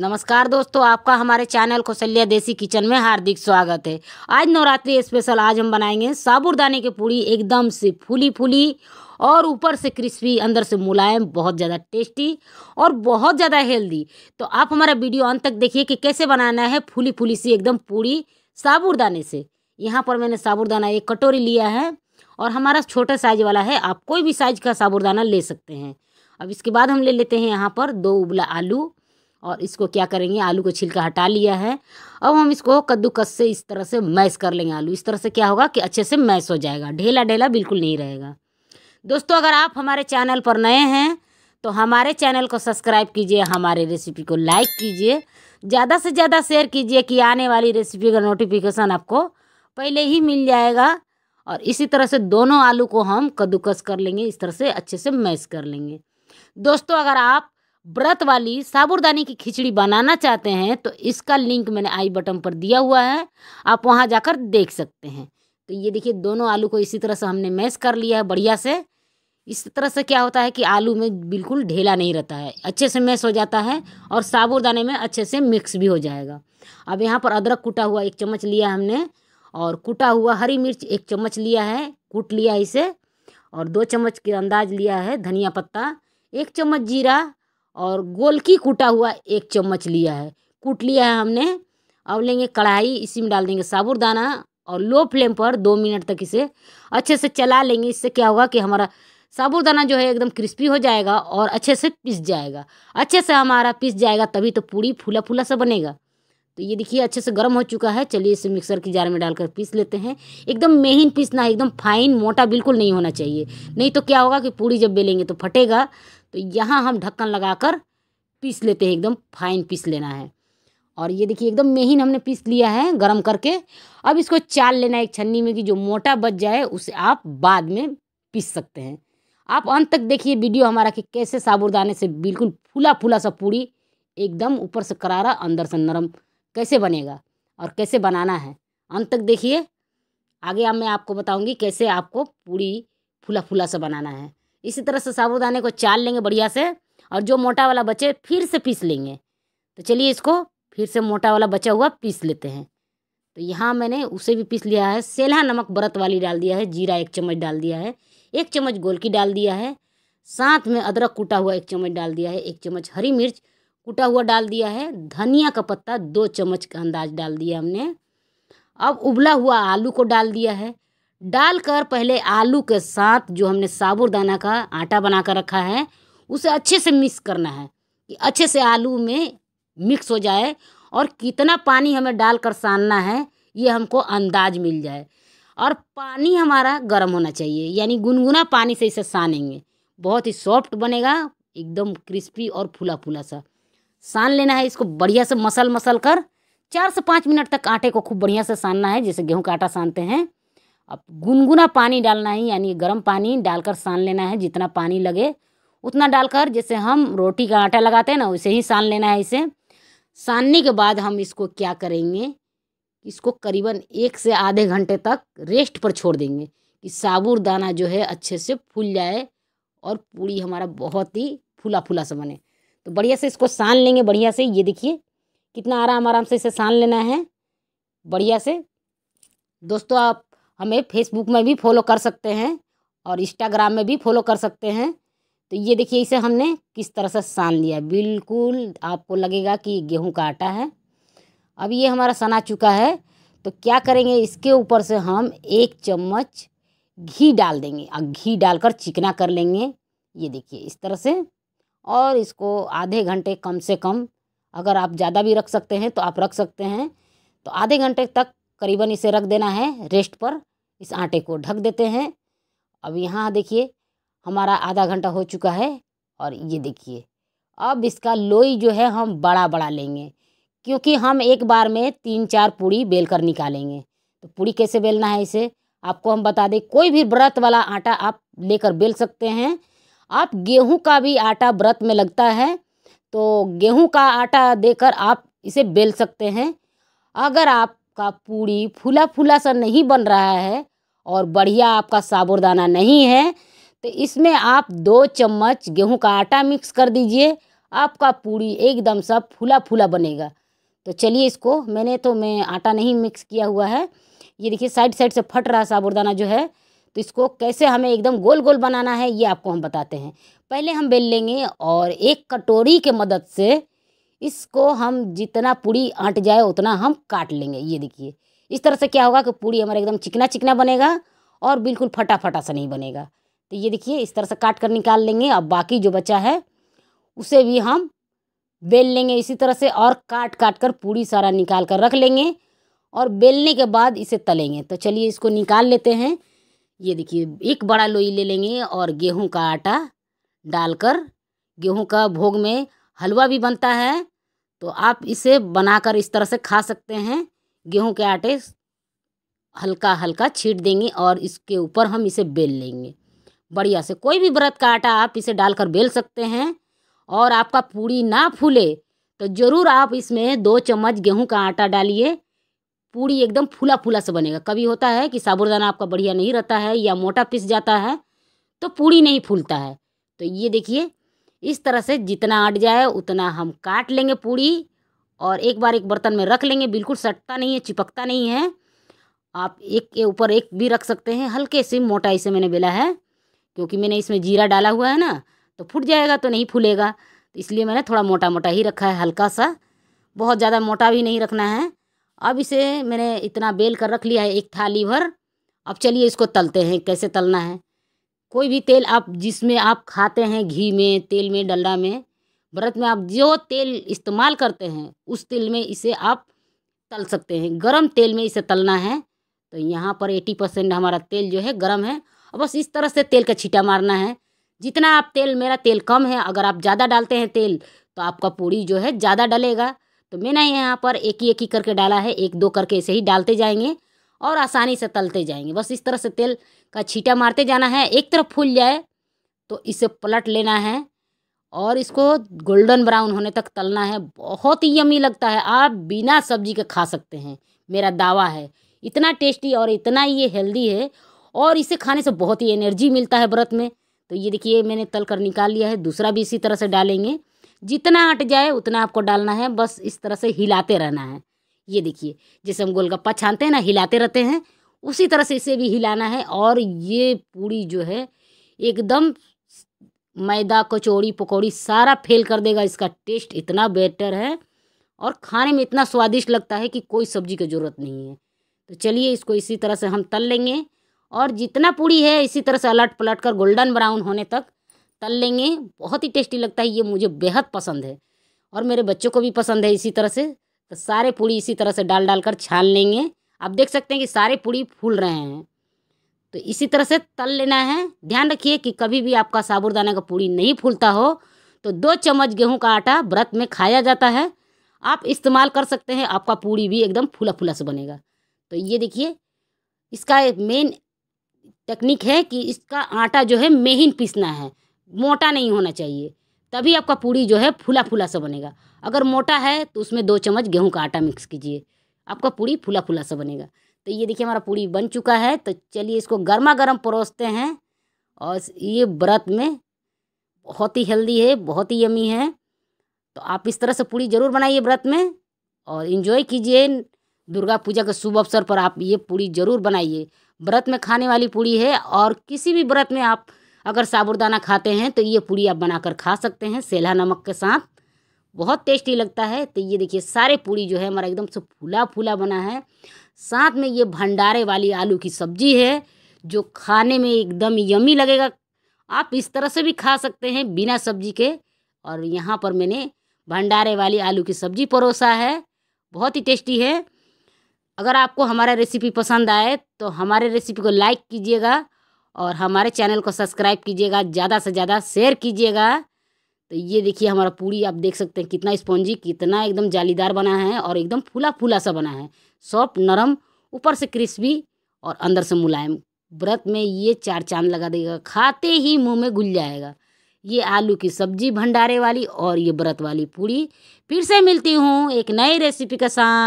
नमस्कार दोस्तों आपका हमारे चैनल कौशल्या देसी किचन में हार्दिक स्वागत है आज नवरात्रि स्पेशल आज हम बनाएंगे साबुरदाने की पूड़ी एकदम से फूली फूली और ऊपर से क्रिस्पी अंदर से मुलायम बहुत ज़्यादा टेस्टी और बहुत ज़्यादा हेल्दी तो आप हमारा वीडियो अंत तक देखिए कि कैसे बनाना है फूली फूली सी एकदम पूड़ी साबुरदाने से यहाँ पर मैंने साबुरदाना एक कटोरी लिया है और हमारा छोटा साइज वाला है आप कोई भी साइज का साबुरदाना ले सकते हैं अब इसके बाद हम ले लेते हैं यहाँ पर दो उबला आलू और इसको क्या करेंगे आलू को छिलका हटा लिया है अब हम इसको कद्दूकस से इस तरह से मैश कर लेंगे आलू इस तरह से क्या होगा कि अच्छे से मैश हो जाएगा ढेला ढेला बिल्कुल नहीं रहेगा दोस्तों अगर आप हमारे चैनल पर नए हैं तो हमारे चैनल को सब्सक्राइब कीजिए हमारे रेसिपी को लाइक कीजिए ज़्यादा से ज़्यादा शेयर कीजिए कि आने वाली रेसिपी का नोटिफिकेशन आपको पहले ही मिल जाएगा और इसी तरह से दोनों आलू को हम कद्दूकस कर लेंगे इस तरह से अच्छे से मैश कर लेंगे दोस्तों अगर आप व्रत वाली साबुरदानी की खिचड़ी बनाना चाहते हैं तो इसका लिंक मैंने आई बटन पर दिया हुआ है आप वहाँ जाकर देख सकते हैं तो ये देखिए दोनों आलू को इसी तरह से हमने मैश कर लिया है बढ़िया से इस तरह से क्या होता है कि आलू में बिल्कुल ढेला नहीं रहता है अच्छे से मैश हो जाता है और साबुदाने में अच्छे से मिक्स भी हो जाएगा अब यहाँ पर अदरक कूटा हुआ एक चम्मच लिया हमने और कूटा हुआ हरी मिर्च एक चम्मच लिया है कूट लिया इसे और दो चम्मच के अंदाज लिया है धनिया पत्ता एक चम्मच जीरा और गोलकी कूटा हुआ एक चम्मच लिया है कूट लिया है हमने अब लेंगे कढ़ाई इसी में डाल देंगे साबुदाना और लो फ्लेम पर दो मिनट तक इसे अच्छे से चला लेंगे इससे क्या होगा कि हमारा साबुदाना जो है एकदम क्रिस्पी हो जाएगा और अच्छे से पिस जाएगा अच्छे से हमारा पिस जाएगा तभी तो पूरी फूला फूला सा बनेगा तो ये देखिए अच्छे से गर्म हो चुका है चलिए इसे मिक्सर की जार में डालकर पीस लेते हैं एकदम महीन पीसना है एकदम फाइन मोटा बिल्कुल नहीं होना चाहिए नहीं तो क्या होगा कि पूड़ी जब बेलेंगे तो फटेगा तो यहाँ हम ढक्कन लगाकर पीस लेते हैं एकदम फाइन पीस लेना है और ये देखिए एकदम महीन हमने पीस लिया है गरम करके अब इसको चाल लेना है एक छन्नी में कि जो मोटा बच जाए उसे आप बाद में पीस सकते हैं आप अंत तक देखिए वीडियो हमारा कि कैसे साबुदाने से बिल्कुल फूला फूला सा पूड़ी एकदम ऊपर से करारा अंदर से नरम कैसे बनेगा और कैसे बनाना है अंत तक देखिए आगे अब मैं आपको बताऊँगी कैसे आपको पूड़ी फूला फूला सा बनाना है इसी तरह से साबुदाने को चाल लेंगे बढ़िया से और जो मोटा वाला बचे फिर से पीस लेंगे तो चलिए इसको फिर से मोटा वाला बचा हुआ पीस लेते हैं तो यहाँ मैंने उसे भी पीस लिया है सेल्हा नमक बरत वाली डाल दिया है जीरा एक चम्मच डाल दिया है एक चम्मच गोलकी डाल दिया है साथ में अदरक कूटा हुआ एक चम्मच डाल दिया है एक चम्मच हरी मिर्च कूटा हुआ डाल दिया है धनिया का पत्ता दो चम्मच का अंदाज डाल दिया हमने अब उबला हुआ आलू को डाल दिया है डालकर पहले आलू के साथ जो हमने साबुदाना का आटा बना कर रखा है उसे अच्छे से मिक्स करना है कि अच्छे से आलू में मिक्स हो जाए और कितना पानी हमें डालकर सानना है ये हमको अंदाज मिल जाए और पानी हमारा गर्म होना चाहिए यानी गुनगुना पानी से इसे सानेंगे बहुत ही सॉफ्ट बनेगा एकदम क्रिस्पी और फूला फूला सा सान लेना है इसको बढ़िया से मसल मसल कर चार से पाँच मिनट तक आटे को खूब बढ़िया से सानना है जैसे गेहूं का आटा सानते हैं अब गुनगुना पानी डालना है यानी गर्म पानी डालकर सान लेना है जितना पानी लगे उतना डालकर जैसे हम रोटी का आटा लगाते हैं ना वैसे ही सान लेना है इसे सानने के बाद हम इसको क्या करेंगे इसको करीबन एक से आधे घंटे तक रेस्ट पर छोड़ देंगे कि साबुर दाना जो है अच्छे से फूल जाए और पूड़ी हमारा बहुत ही फूला फूला सा बने तो बढ़िया से इसको सान लेंगे बढ़िया से ये देखिए कितना आराम आराम से इसे सान लेना है बढ़िया से दोस्तों आप हमें फेसबुक में भी फॉलो कर सकते हैं और इंस्टाग्राम में भी फॉलो कर सकते हैं तो ये देखिए इसे हमने किस तरह से सान लिया बिल्कुल आपको लगेगा कि गेहूं का आटा है अब ये हमारा सना चुका है तो क्या करेंगे इसके ऊपर से हम एक चम्मच घी डाल देंगे और घी डालकर चिकना कर लेंगे ये देखिए इस तरह से और इसको आधे घंटे कम से कम अगर आप ज़्यादा भी रख सकते हैं तो आप रख सकते हैं तो आधे घंटे तक करीबन इसे रख देना है रेस्ट पर इस आटे को ढक देते हैं अब यहाँ देखिए हमारा आधा घंटा हो चुका है और ये देखिए अब इसका लोई जो है हम बड़ा बड़ा लेंगे क्योंकि हम एक बार में तीन चार पूड़ी बेल कर निकालेंगे तो पूड़ी कैसे बेलना है इसे आपको हम बता दें कोई भी व्रत वाला आटा आप लेकर बेल सकते हैं आप गेहूं का भी आटा व्रत में लगता है तो गेहूं का आटा देकर आप इसे बेल सकते हैं अगर आप आपका पूड़ी फूला फूला सा नहीं बन रहा है और बढ़िया आपका साबुदाना नहीं है तो इसमें आप दो चम्मच गेहूं का आटा मिक्स कर दीजिए आपका पूड़ी एकदम सा फूला फूला बनेगा तो चलिए इसको मैंने तो मैं आटा नहीं मिक्स किया हुआ है ये देखिए साइड साइड से फट रहा साबुरदाना जो है तो इसको कैसे हमें एकदम गोल गोल बनाना है ये आपको हम बताते हैं पहले हम बेल लेंगे और एक कटोरी के मदद से इसको हम जितना पूड़ी आट जाए उतना हम काट लेंगे ये देखिए इस तरह से क्या होगा कि पूड़ी हमारा एकदम चिकना चिकना बनेगा और बिल्कुल फटा फटा सा नहीं बनेगा तो ये देखिए इस तरह से काट कर निकाल लेंगे अब बाकी जो बचा है उसे भी हम बेल लेंगे इसी तरह से और काट काट कर पूरी सारा निकाल कर रख लेंगे और बेलने के बाद इसे तलेंगे तो चलिए इसको निकाल लेते हैं ये देखिए एक बड़ा लोई ले लेंगे और गेहूं का आटा डालकर गेहूं का भोग में हलवा भी बनता है तो आप इसे बनाकर इस तरह से खा सकते हैं गेहूं के आटे हल्का हल्का छीट देंगे और इसके ऊपर हम इसे बेल लेंगे बढ़िया से कोई भी व्रत का आटा आप इसे डालकर बेल सकते हैं और आपका पूड़ी ना फूले तो ज़रूर आप इसमें दो चम्मच गेहूं का आटा डालिए पूड़ी एकदम फूला फूला से बनेगा कभी होता है कि साबुदाना आपका बढ़िया नहीं रहता है या मोटा पिस जाता है तो पूड़ी नहीं फूलता है तो ये देखिए इस तरह से जितना अट जाए उतना हम काट लेंगे पूड़ी और एक बार एक बर्तन में रख लेंगे बिल्कुल सटता नहीं है चिपकता नहीं है आप एक के ऊपर एक भी रख सकते हैं हल्के से मोटा इसे मैंने बेला है क्योंकि मैंने इसमें जीरा डाला हुआ है ना तो फूट जाएगा तो नहीं फूलेगा तो इसलिए मैंने थोड़ा मोटा मोटा ही रखा है हल्का सा बहुत ज़्यादा मोटा भी नहीं रखना है अब इसे मैंने इतना बेल कर रख लिया है एक थाली भर अब चलिए इसको तलते हैं कैसे तलना है कोई भी तेल आप जिसमें आप खाते हैं घी में तेल में डल्डा में व्रत में आप जो तेल इस्तेमाल करते हैं उस तेल में इसे आप तल सकते हैं गरम तेल में इसे तलना है तो यहाँ पर एटी परसेंट हमारा तेल जो है गरम है और बस इस तरह से तेल का छीटा मारना है जितना आप तेल मेरा तेल कम है अगर आप ज़्यादा डालते हैं तेल तो आपका पूड़ी जो है ज़्यादा डलेगा तो मैंने यहाँ पर एक ही एक ही करके डाला है एक दो करके ऐसे ही डालते जाएंगे और आसानी से तलते जाएंगे बस इस तरह से तेल का छीटा मारते जाना है एक तरफ फूल जाए तो इसे पलट लेना है और इसको गोल्डन ब्राउन होने तक तलना है बहुत ही यमी लगता है आप बिना सब्जी के खा सकते हैं मेरा दावा है इतना टेस्टी और इतना ये हेल्दी है और इसे खाने से बहुत ही एनर्जी मिलता है व्रत में तो ये देखिए मैंने तल कर निकाल लिया है दूसरा भी इसी तरह से डालेंगे जितना हट जाए उतना आपको डालना है बस इस तरह से हिलाते रहना है ये देखिए जैसे हम गोलगप्पा छानते हैं ना हिलाते रहते हैं उसी तरह से इसे भी हिलाना है और ये पूड़ी जो है एकदम मैदा कचौड़ी पकौड़ी सारा फेल कर देगा इसका टेस्ट इतना बेटर है और खाने में इतना स्वादिष्ट लगता है कि कोई सब्जी की ज़रूरत नहीं है तो चलिए इसको इसी तरह से हम तल लेंगे और जितना पूड़ी है इसी तरह से अलट पलट कर गोल्डन ब्राउन होने तक तल लेंगे बहुत ही टेस्टी लगता है ये मुझे बेहद पसंद है और मेरे बच्चों को भी पसंद है इसी तरह से तो सारे पूड़ी इसी तरह से डाल डाल कर छान लेंगे आप देख सकते हैं कि सारे पूड़ी फूल रहे हैं तो इसी तरह से तल लेना है ध्यान रखिए कि कभी भी आपका साबुदाना का पूड़ी नहीं फूलता हो तो दो चम्मच गेहूं का आटा व्रत में खाया जाता है आप इस्तेमाल कर सकते हैं आपका पूड़ी भी एकदम फूला फूला से बनेगा तो ये देखिए इसका मेन टेक्निक है कि इसका आटा जो है महीन पीसना है मोटा नहीं होना चाहिए तभी आपका पूड़ी जो है फूला फूला सा बनेगा अगर मोटा है तो उसमें दो चम्मच गेहूं का आटा मिक्स कीजिए आपका पूड़ी फुला फुला सा बनेगा तो ये देखिए हमारा पूड़ी बन चुका है तो चलिए इसको गर्मा गर्म परोसते हैं और ये व्रत में बहुत ही हेल्दी है बहुत ही यमी है तो आप इस तरह से पूड़ी ज़रूर बनाइए व्रत में और इन्जॉय कीजिए दुर्गा पूजा के शुभ अवसर पर आप ये पूड़ी ज़रूर बनाइए व्रत में खाने वाली पूड़ी है और किसी भी व्रत में आप अगर साबुदाना खाते हैं तो ये पूड़ी आप बनाकर खा सकते हैं सेला नमक के साथ बहुत टेस्टी लगता है तो ये देखिए सारे पूड़ी जो है हमारा एकदम से फूला फूला बना है साथ में ये भंडारे वाली आलू की सब्जी है जो खाने में एकदम यमी लगेगा आप इस तरह से भी खा सकते हैं बिना सब्जी के और यहाँ पर मैंने भंडारे वाली आलू की सब्जी परोसा है बहुत ही टेस्टी है अगर आपको हमारा रेसिपी पसंद आए तो हमारे रेसिपी को लाइक कीजिएगा और हमारे चैनल को सब्सक्राइब कीजिएगा ज़्यादा से ज़्यादा शेयर कीजिएगा तो ये देखिए हमारा पूरी आप देख सकते हैं कितना स्पॉन्जी कितना एकदम जालीदार बना है और एकदम फूला फूला सा बना है सॉफ्ट नरम ऊपर से क्रिस्पी और अंदर से मुलायम व्रत में ये चार चांद लगा देगा खाते ही मुंह में घुल जाएगा ये आलू की सब्जी भंडारे वाली और ये व्रत वाली पूड़ी फिर से मिलती हूँ एक नई रेसिपी के साथ